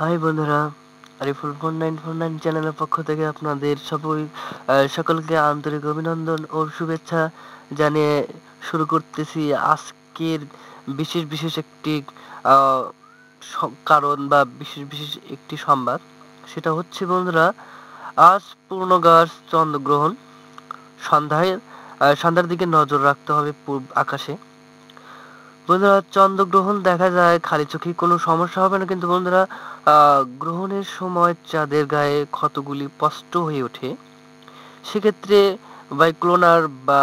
high বন্ধুরা Ariful four nine four nine চ্যানেলের পক্ষ থেকে আপনাদের সবাই সকলকে আন্তরিক অভিনন্দন ও শুভেচ্ছা জানিয়ে শুরু করতেছি আজকের বিশেষ বিশেষ একটি কারণ বা বিশেষ বিশেষ একটি সংবাদ সেটা হচ্ছে বন্ধুরা আজ পূর্ণগাছ চন্দ্রগ্রহণ সন্ধ্যায় সন্ধ্যার দিকে নজর রাখতে হবে পূর্ব আকাশে বন্ধুরা চন্দ্রগ্রহণ দেখা যায় খালি চোখে কোনো সমস্যা হবে না কিন্তু বন্ধুরা গ্রহণের সময় চাঁদের গায়ে ক্ষতগুলি স্পষ্ট হয়ে ওঠে সেক্ষেত্রে বাইক্লোনার বা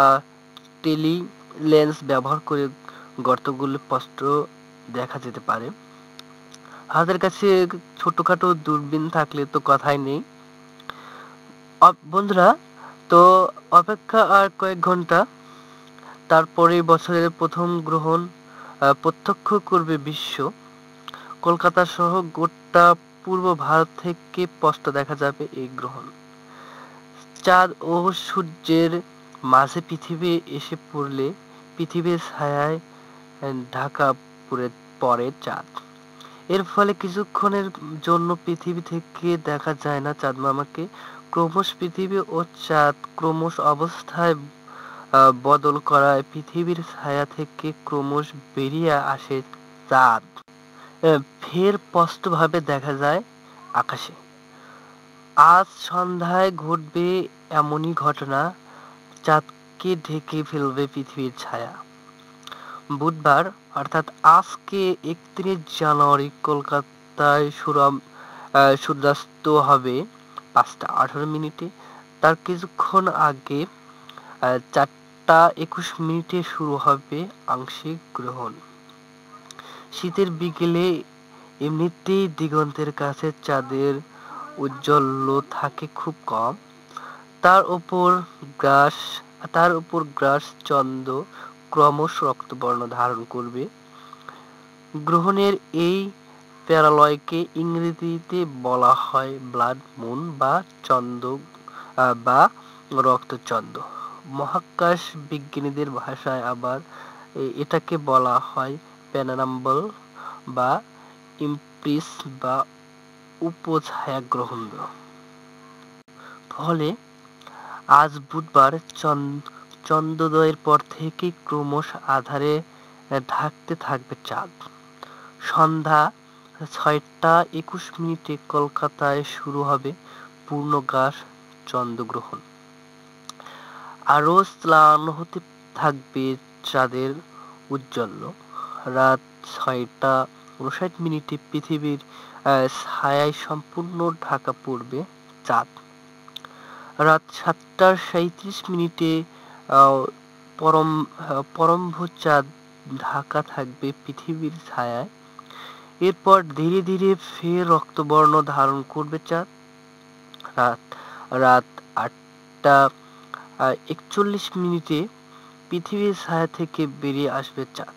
টেলি লেন্স ব্যবহার করে গর্তগুলি স্পষ্ট দেখা যেতে পারে হাতের কাছে ছোটোখাটো দূরবীন থাকলে তো কথাই নেই বন্ধুরা তো অপেক্ষা আর কয়েক ঘন্টা তারপরে বছরের প্রথম গ্রহণ প্রত্যক্ষ করবে বিশ্ব কলকাতা সহ গোটা পূর্ব ভারত থেকে স্পষ্ট দেখা যাবে এই গ্রহণ চাঁদ ও সূর্যের মাঝে পৃথিবী এসে পড়লে পৃথিবীর ছায়ায় ঢাকা পড়ে পড়ে চাঁদ এর ফলে কিছুক্ষণের জন্য পৃথিবী থেকে দেখা যায় না চাঁদ মামাকে ক্রমশ পৃথিবী ও চাঁদ ক্রমশ অবস্থায় বদল করায় পৃথিবীর ছায়া থেকে ক্রমশ বেরিয়ে আসে চাঁদ ফের স্পষ্টভাবে দেখা যায় আকাশে আজ সন্ধ্যায় ঘটবে এমনই ঘটনা চাঁদকে ঢেকে ফেলবে পৃথিবীর ছায়া বুধবার অর্থাৎ আজকে একত্রিশ জানুয়ারি কলকাতায় সুরাম সূর্যাস্ত হবে পাঁচটা আঠারো মিনিটে তার কিছুক্ষণ আগে চারটে আটটা একুশ মিনিটে শুরু হবে আংশিক গ্রহণ শীতের বিকেলে এমনিতেই দিগন্তের কাছে চাঁদের উজ্জ্বল থাকে খুব কম তার উপর গ্রাস তার উপর গ্রাস চন্দ্র ক্রমশ রক্তবর্ণ ধারণ করবে গ্রহণের এই প্যারালয়কে ইংরেজিতে বলা হয় ব্লাড মুন বা চন্দ্র বা রক্তচন্দ্র মহাকাশ বিজ্ঞানীদের ভাষায় আবার এটাকে বলা হয় প্যানারাম্বল বা ইমপ্রিস বা উপছায়া গ্রহণ ফলে আজ বুধবার চন্দ্রোদয়ের পর থেকে ক্রমশ আধারে ঢাকতে থাকবে চাঁদ সন্ধ্যা ছয়টা একুশ মিনিটে কলকাতায় শুরু হবে পূর্ণ পূর্ণগ্রাস চন্দ্রগ্রহণ আরও স্লান হতে থাকবে চাঁদের উজ্জ্বল্য রাত ছয়টা উনষাট মিনিটে পৃথিবীর ছায়ায় সম্পূর্ণ ঢাকা পড়বে চাঁদ রাত সাতটা সাঁত্রিশ মিনিটে পরম পরম্ভ চাঁদ ঢাকা থাকবে পৃথিবীর ছায়ায় এরপর ধীরে ধীরে ফের রক্তবর্ণ ধারণ করবে চাঁদ রাত রাত আটটা একচল্লিশ মিনিটে পৃথিবীর ছায়া থেকে বেরিয়ে আসবে চাঁদ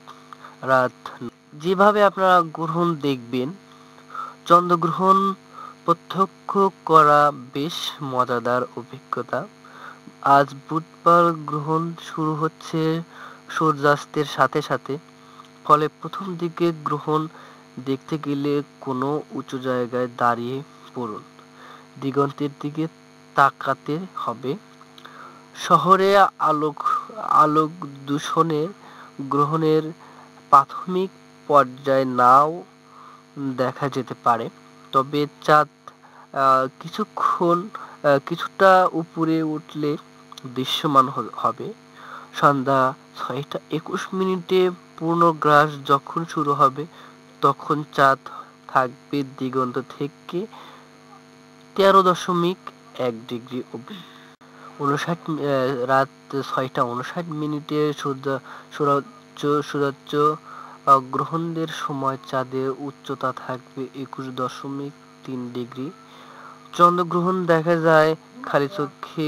রাত যেভাবে আপনারা গ্রহণ দেখবেন চন্দ্রগ্রহণ প্রত্যক্ষ করা বেশ মজাদার অভিজ্ঞতা আজ বুধবার গ্রহণ শুরু হচ্ছে সূর্যাস্তের সাথে সাথে ফলে প্রথম দিকে গ্রহণ দেখতে গেলে কোনো উঁচু জায়গায় দাঁড়িয়ে পড়ুন দিগন্তের দিকে তাকাতে হবে শহরে আলোক আলোক দূষণে গ্রহণের প্রাথমিক পর্যায়ে নাও দেখা যেতে পারে তবে চাঁদ কিছুক্ষণ কিছুটা উপরে উঠলে দৃশ্যমান হবে সন্ধ্যা ছয়টা একুশ মিনিটে পূর্ণগ্রাস যখন শুরু হবে তখন চাঁদ থাকবে দিগন্ত থেকে তেরো দশমিক এক ডিগ্রি অব্দি উনষাট রাত ছয়টা উনষাট মিনিটে সূর্য সূর্য সূর্যাচ্য গ্রহণের সময় চাঁদের উচ্চতা থাকবে একুশ দশমিক তিন ডিগ্রি চন্দ্রগ্রহণ দেখা যায় খালি চোখে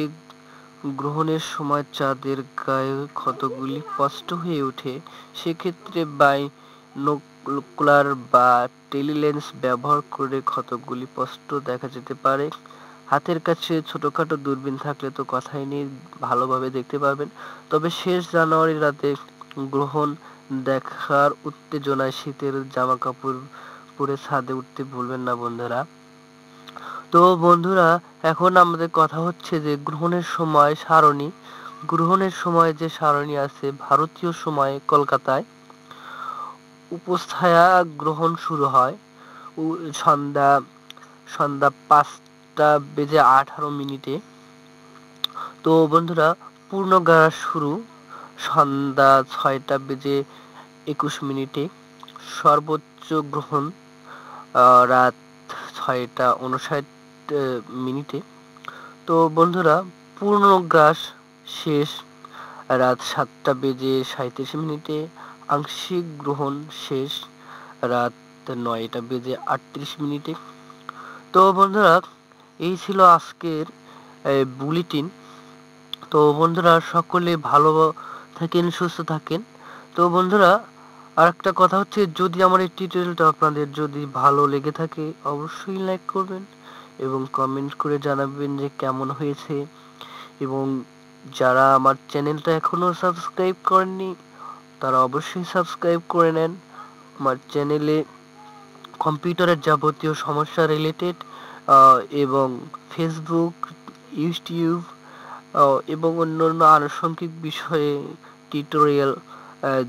গ্রহণের সময় চাঁদের গায়ে ক্ষতগুলি স্পষ্ট হয়ে ওঠে সেক্ষেত্রে বাই নোকুলার বা টেলিলেন্স ব্যবহার করে ক্ষতগুলি স্পষ্ট দেখা যেতে পারে হাতের কাছে ছোটখাটো দূরবীন থাকলে তো কথাই নেই ভালোভাবে দেখতে পাবেন তবে শেষ জানুয়ারি রাতে গ্রহণ দেখার উত্তেজনায় শীতের জামা কাপড় পরে ছাদে উঠতে ভুলবেন না বন্ধুরা তো বন্ধুরা এখন আমাদের কথা হচ্ছে যে গ্রহণের সময় সারণী গ্রহণের সময় যে সারণী আছে ভারতীয় সময়ে কলকাতায় উপস্থায়া গ্রহণ শুরু হয় সন্ধ্যা সন্ধ্যা পাঁচ সাতটা বেজে আঠারো মিনিটে তো বন্ধুরা পূর্ণ পূর্ণগাড়া শুরু সন্ধ্যা ছয়টা বেজে একুশ মিনিটে সর্বোচ্চ গ্রহণ রাত ছয়টা উনষাট মিনিটে তো বন্ধুরা পূর্ণগ্রাস শেষ রাত সাতটা বেজে সাঁত্রিশ মিনিটে আংশিক গ্রহণ শেষ রাত নয়টা বেজে আটত্রিশ মিনিটে তো বন্ধুরা এই ছিল আজকের বুলেটিন তো বন্ধুরা সকলে ভালো থাকেন সুস্থ থাকেন তো বন্ধুরা আর একটা কথা হচ্ছে যদি আমার এই টিউটোরিয়ালটা আপনাদের যদি ভালো লেগে থাকে অবশ্যই লাইক করবেন এবং কমেন্ট করে জানাবেন যে কেমন হয়েছে এবং যারা আমার চ্যানেলটা এখনও সাবস্ক্রাইব করেননি তারা অবশ্যই সাবস্ক্রাইব করে নেন আমার চ্যানেলে কম্পিউটারের যাবতীয় সমস্যা রিলেটেড এবং ফেসবুক ইউটিউব এবং অন্যান্য আনুষঙ্গিক বিষয়ে টিউটোরিয়াল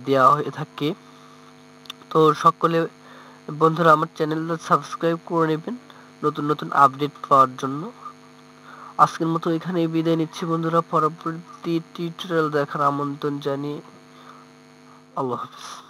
দেওয়া হয়ে থাকে তো সকলে বন্ধুরা আমার চ্যানেলটা সাবস্ক্রাইব করে নেবেন নতুন নতুন আপডেট পাওয়ার জন্য আজকের মতো এখানেই বিদায় নিচ্ছি বন্ধুরা পরবর্তী টিউটোরিয়াল দেখার আমন্ত্রণ জানিয়ে আল্লাহ হাফিজ